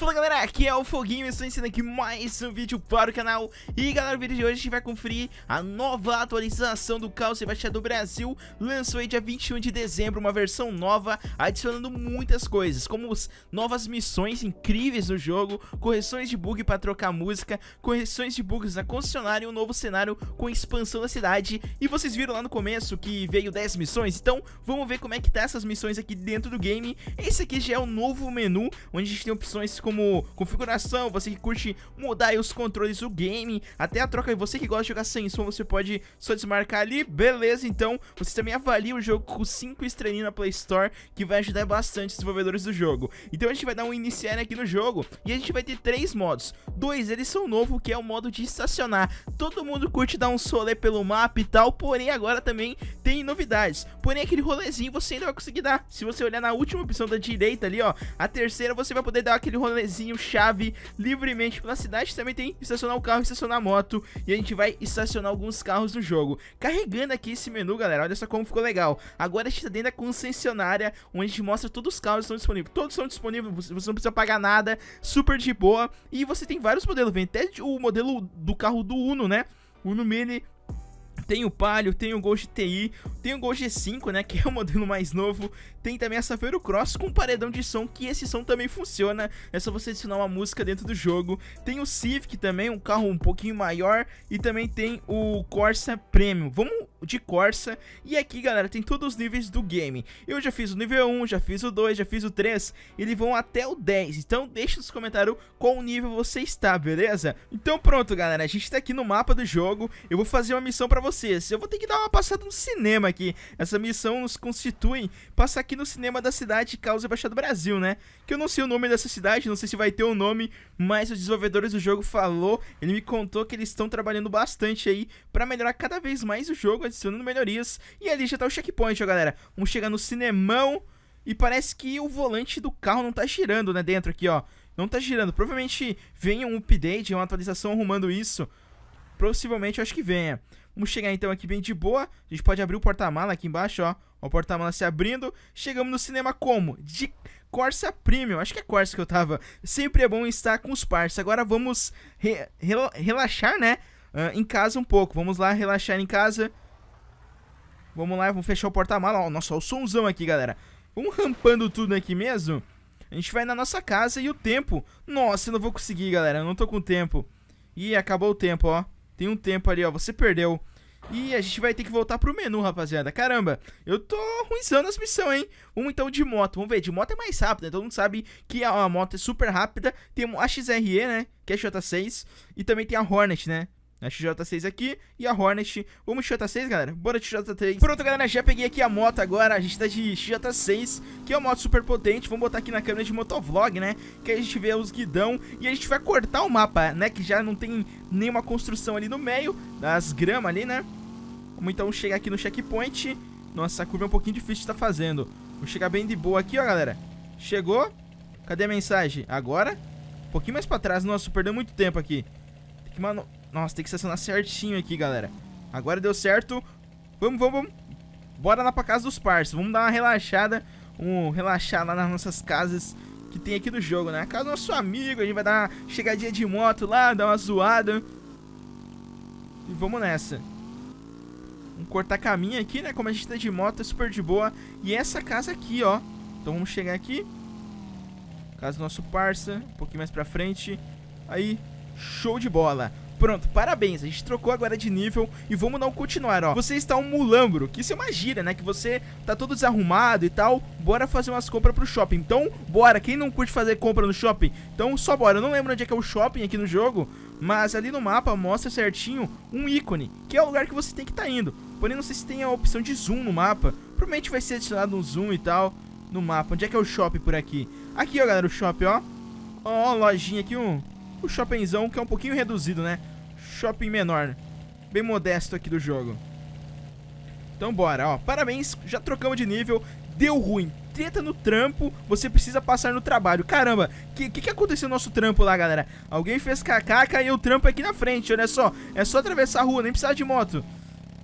Fala galera, aqui é o Foguinho, estou ensinando aqui mais um vídeo para o canal E galera, no vídeo de hoje a gente vai conferir a nova atualização do Carro Sebastião do Brasil Lançou aí dia 21 de dezembro uma versão nova, adicionando muitas coisas Como novas missões incríveis no jogo, correções de bug para trocar música Correções de bugs na concessionária e um novo cenário com expansão da cidade E vocês viram lá no começo que veio 10 missões, então vamos ver como é que tá essas missões aqui dentro do game Esse aqui já é o novo menu, onde a gente tem opções com como configuração, você que curte mudar os controles do game, até a troca, você que gosta de jogar sem som, você pode só desmarcar ali, beleza, então você também avalia o jogo com 5 estrelinhas na Play Store, que vai ajudar bastante os desenvolvedores do jogo. Então a gente vai dar um iniciar aqui no jogo, e a gente vai ter três modos, dois eles são novos, que é o modo de estacionar, todo mundo curte dar um solê pelo mapa e tal, porém agora também tem novidades, porém aquele rolezinho você ainda vai conseguir dar, se você olhar na última opção da direita ali ó, a terceira você vai poder dar aquele rolê rolezinho chave livremente pela cidade. Também tem estacionar o carro, estacionar a moto. E a gente vai estacionar alguns carros no jogo. Carregando aqui esse menu, galera, olha só como ficou legal. Agora a gente tá dentro da concessionária, onde a gente mostra todos os carros que estão disponíveis. Todos são disponíveis, você não precisa pagar nada, super de boa. E você tem vários modelos, vem até o modelo do carro do Uno, né? Uno Mini, tem o Palio, tem o Gol GTI, tem o Gol G5, né, que é o modelo mais novo. Tem também essa Saveiro Cross com paredão de som, que esse som também funciona. É só você adicionar uma música dentro do jogo. Tem o Civic também, um carro um pouquinho maior. E também tem o Corsa Premium. Vamos de Corsa. E aqui, galera, tem todos os níveis do game. Eu já fiz o nível 1, já fiz o 2, já fiz o 3. Eles vão até o 10. Então, deixa nos comentários qual nível você está, beleza? Então, pronto, galera. A gente está aqui no mapa do jogo. Eu vou fazer uma missão para vocês. Eu vou ter que dar uma passada no cinema aqui. Essa missão nos constitui passar aqui no cinema da cidade Causa Baixada Brasil, né? Que eu não sei o nome dessa cidade, não sei se vai ter o um nome, mas os desenvolvedores do jogo falou, ele me contou que eles estão trabalhando bastante aí para melhorar cada vez mais o jogo, adicionando melhorias. E ali já tá o checkpoint, ó, galera. Vamos chegar no cinemão. E parece que o volante do carro não tá girando, né, dentro aqui, ó. Não tá girando. Provavelmente venha um update, uma atualização arrumando isso. Possivelmente, eu acho que venha. Vamos chegar então aqui bem de boa. A gente pode abrir o porta-mala aqui embaixo, ó. o porta-mala se abrindo. Chegamos no cinema como? De Corsa Premium. Acho que é Corsa que eu tava. Sempre é bom estar com os parceiros. Agora vamos re rel relaxar, né? Uh, em casa um pouco. Vamos lá relaxar em casa. Vamos lá, vamos fechar o porta-mala. Nossa, olha o somzão aqui, galera. Vamos rampando tudo aqui mesmo. A gente vai na nossa casa e o tempo... Nossa, eu não vou conseguir, galera. Eu não tô com tempo. Ih, acabou o tempo, ó. Tem um tempo ali, ó. Você perdeu. E a gente vai ter que voltar pro menu, rapaziada. Caramba, eu tô ruimzando as missões, hein? Vamos então de moto. Vamos ver, de moto é mais rápida. Né? Todo mundo sabe que a, a moto é super rápida. Tem a XRE, né? Que é a J6. E também tem a Hornet, né? a XJ6 aqui e a Hornet. Vamos XJ6, galera? Bora XJ3. Pronto, galera, já peguei aqui a moto agora. A gente tá de XJ6, que é uma moto super potente. Vamos botar aqui na câmera de motovlog, né? Que a gente vê os guidão e a gente vai cortar o mapa, né? Que já não tem nenhuma construção ali no meio das gramas ali, né? Vamos então chegar aqui no checkpoint. Nossa, a curva é um pouquinho difícil de estar tá fazendo. Vou chegar bem de boa aqui, ó, galera. Chegou. Cadê a mensagem? Agora? Um pouquinho mais pra trás. Nossa, perdeu muito tempo aqui. Tem que mano... Nossa, tem que estacionar certinho aqui, galera. Agora deu certo. Vamos, vamos, vamos. Bora lá pra casa dos parceiros. Vamos dar uma relaxada. Vamos relaxar lá nas nossas casas que tem aqui no jogo, né? A casa do nosso amigo. A gente vai dar uma chegadinha de moto lá, dar uma zoada. E vamos nessa. Vamos cortar caminho aqui, né? Como a gente tá de moto, é super de boa. E essa casa aqui, ó. Então vamos chegar aqui. Casa do nosso parça. Um pouquinho mais pra frente. Aí, show de bola. Pronto, parabéns, a gente trocou agora de nível e vamos não continuar, ó. Você está um mulambro, que isso é uma gira, né? Que você tá todo desarrumado e tal, bora fazer umas compras pro shopping. Então, bora, quem não curte fazer compra no shopping, então só bora. Eu não lembro onde é que é o shopping aqui no jogo, mas ali no mapa mostra certinho um ícone, que é o lugar que você tem que estar tá indo. Porém, não sei se tem a opção de zoom no mapa, provavelmente vai ser adicionado um zoom e tal no mapa. Onde é que é o shopping por aqui? Aqui, ó, galera, o shopping, ó. Ó, lojinha aqui, um o shoppingzão que é um pouquinho reduzido, né? shopping menor. Bem modesto aqui do jogo. Então bora, ó. Parabéns, já trocamos de nível. Deu ruim. Treta no trampo, você precisa passar no trabalho. Caramba, o que, que, que, aconteceu no nosso trampo lá, galera? Alguém fez cacaca e o trampo aqui na frente, olha só. É só atravessar a rua, nem precisar de moto.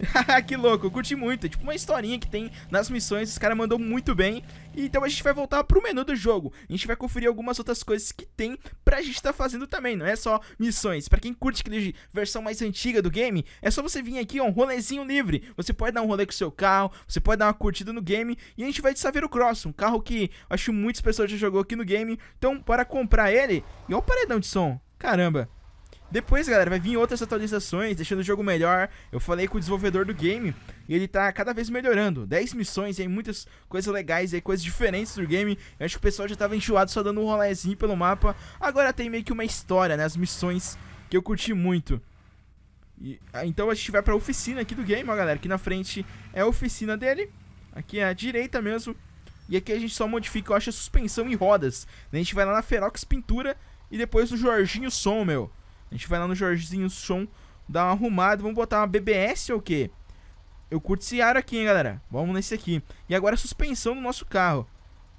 que louco, eu curti muito. É tipo uma historinha que tem nas missões, os caras mandou muito bem. Então a gente vai voltar pro menu do jogo. A gente vai conferir algumas outras coisas que tem pra gente tá fazendo também, não é só missões. Pra quem curte aquele versão mais antiga do game, é só você vir aqui, ó, um rolezinho livre. Você pode dar um rolê com o seu carro, você pode dar uma curtida no game. E a gente vai de Saveiro Cross, um carro que acho muitas pessoas já jogou aqui no game. Então, para comprar ele... E olha o paredão de som, caramba. Depois, galera, vai vir outras atualizações, deixando o jogo melhor. Eu falei com o desenvolvedor do game e ele tá cada vez melhorando. 10 missões aí, muitas coisas legais aí, coisas diferentes do game. Eu acho que o pessoal já tava enjoado só dando um rolézinho pelo mapa. Agora tem meio que uma história, né? As missões que eu curti muito. E, ah, então a gente vai pra oficina aqui do game, ó, galera. Aqui na frente é a oficina dele. Aqui é à direita mesmo. E aqui a gente só modifica, eu acho, a suspensão e rodas. A gente vai lá na Ferox Pintura e depois no Jorginho Som, meu. A gente vai lá no Jorginho Som, dar uma arrumada. Vamos botar uma BBS ou o quê? Eu curto esse ar aqui, hein, galera. Vamos nesse aqui. E agora a suspensão do nosso carro.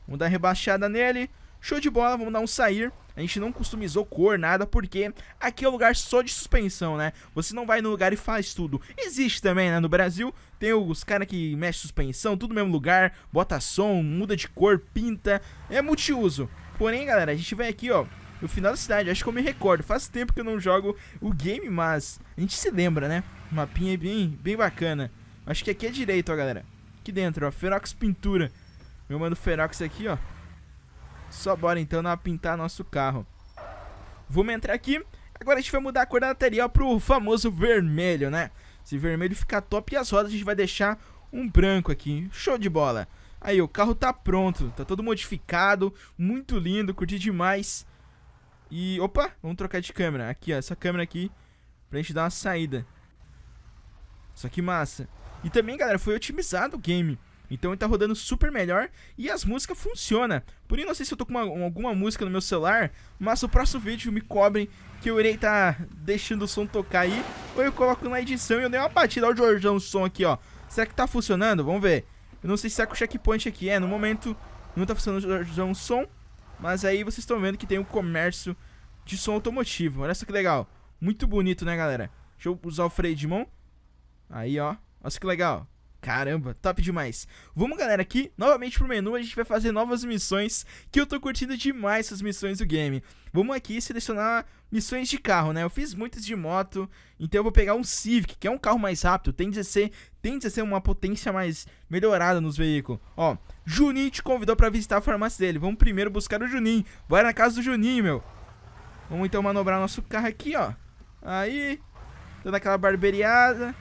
Vamos dar rebaixada nele. Show de bola, vamos dar um sair. A gente não customizou cor, nada, porque aqui é um lugar só de suspensão, né? Você não vai no lugar e faz tudo. Existe também, né? No Brasil, tem os caras que mexem suspensão, tudo no mesmo lugar, bota som, muda de cor, pinta. É multiuso. Porém, galera, a gente vem aqui, ó, no final da cidade. Acho que eu me recordo. Faz tempo que eu não jogo o game, mas a gente se lembra, né? O mapinha é bem, bem bacana. Acho que aqui é direito, ó, galera. Aqui dentro, ó. Ferox Pintura. Meu mano Ferox aqui, ó. Só bora, então, na pintar nosso carro. Vamos entrar aqui. Agora a gente vai mudar a cor da lateral pro famoso vermelho, né? Se vermelho ficar top e as rodas a gente vai deixar um branco aqui. Show de bola. Aí, o carro tá pronto. Tá todo modificado. Muito lindo. Curti demais. E, opa, vamos trocar de câmera. Aqui, ó, essa câmera aqui, pra gente dar uma saída. Só que massa. E também, galera, foi otimizado o game. Então ele tá rodando super melhor e as músicas funcionam. Porém, não sei se eu tô com uma, alguma música no meu celular, mas o próximo vídeo me cobrem que eu irei estar tá deixando o som tocar aí, ou eu coloco na edição e eu dei uma batida o Jorjão o som aqui, ó. Será que tá funcionando? Vamos ver. Eu não sei se é com o checkpoint aqui. É, no momento não tá funcionando o Jorjão o som, mas aí vocês estão vendo que tem um comércio de som automotivo. Olha só que legal. Muito bonito, né, galera? Deixa eu usar o freio de mão. Aí, ó. Olha só que legal. Caramba, top demais. Vamos, galera, aqui novamente pro menu, a gente vai fazer novas missões, que eu tô curtindo demais essas missões do game. Vamos aqui selecionar missões de carro, né? Eu fiz muitas de moto, então eu vou pegar um Civic, que é um carro mais rápido, tem de ser, tem de ser uma potência mais melhorada nos veículos. Ó, Juninho te convidou pra visitar a farmácia dele. Vamos primeiro buscar o Juninho. Vai na casa do Juninho, meu. Vamos então manobrar nosso carro aqui, ó. Aí. Dando aquela barbeariada.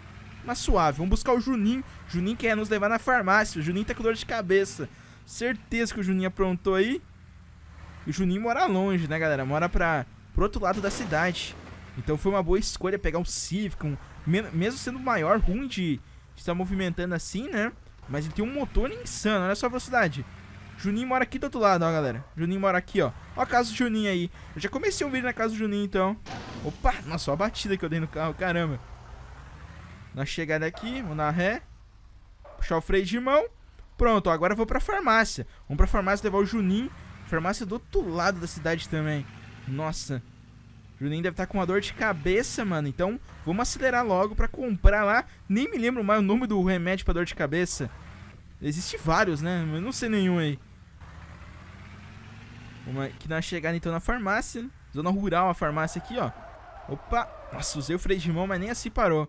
Mas suave. Vamos buscar o Juninho. Juninho quer nos levar na farmácia. O Juninho tá com dor de cabeça. Certeza que o Juninho aprontou aí. E o Juninho mora longe, né, galera? Mora pra, pro outro lado da cidade. Então foi uma boa escolha pegar um Civic, um, mesmo sendo maior, ruim de, de estar movimentando assim, né? Mas ele tem um motor insano, olha só a velocidade. Juninho mora aqui do outro lado, ó, galera. Juninho mora aqui, ó. Ó a casa do Juninho aí. Eu já comecei um vídeo na casa do Juninho, então. Opa, nossa, ó a batida que eu dei no carro, caramba. Na chegada aqui, vamos dar ré. Puxar o freio de mão. Pronto, ó, agora eu vou pra farmácia. Vamos pra farmácia levar o Juninho. Farmácia do outro lado da cidade também. Nossa, Juninho deve estar tá com uma dor de cabeça, mano. Então, vamos acelerar logo para comprar lá. Nem me lembro mais o nome do remédio para dor de cabeça. Existem vários, né? Eu não sei nenhum aí. Vamos aqui na chegada, então, na farmácia. Zona rural, a farmácia aqui, ó. Opa! Nossa, usei o freio de mão, mas nem assim parou.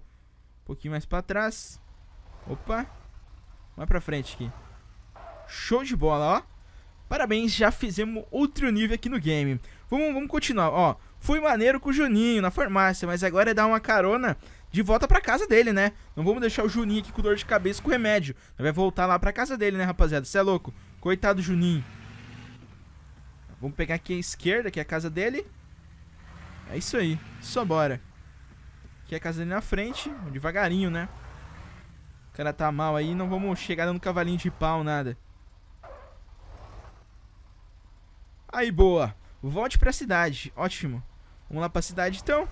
Um pouquinho mais para trás. Opa! Mais para frente aqui. Show de bola, ó. Parabéns, já fizemos outro nível aqui no game. Vamos, vamos continuar, ó. Fui maneiro com o Juninho na farmácia, mas agora é dar uma carona de volta pra casa dele, né? Não vamos deixar o Juninho aqui com dor de cabeça com remédio. Ele vai voltar lá pra casa dele, né, rapaziada? Você é louco? Coitado do Juninho. Vamos pegar aqui a esquerda, que é a casa dele. É isso aí. Só bora. Aqui é a casa dele na frente. Devagarinho, né? O cara tá mal aí. Não vamos chegar dando cavalinho de pau, nada. Aí, boa. Volte pra cidade. Ótimo. Vamos lá pra cidade então.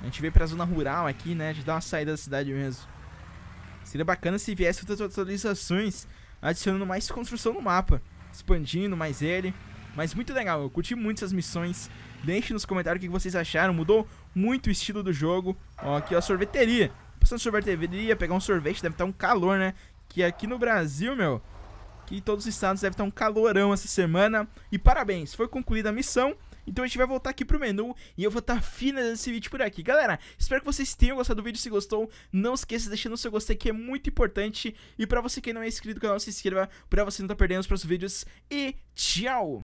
A gente veio pra zona rural aqui, né? A gente dá uma saída da cidade mesmo. Seria bacana se viesse outras atualizações, adicionando mais construção no mapa, expandindo mais ele. Mas muito legal, eu curti muito essas missões. Deixe nos comentários o que vocês acharam. Mudou muito o estilo do jogo. Ó, aqui ó, a sorveteria. Passando sorveteria, pegar um sorvete, deve estar um calor, né? Que aqui no Brasil, meu, que em todos os estados deve estar um calorão essa semana. E parabéns, foi concluída a missão. Então a gente vai voltar aqui pro menu e eu vou estar tá finalizando esse vídeo por aqui. Galera, espero que vocês tenham gostado do vídeo. Se gostou, não esqueça de deixar o seu gostei que é muito importante. E pra você que não é inscrito no canal, se inscreva pra você não estar tá perdendo os próximos vídeos. E tchau!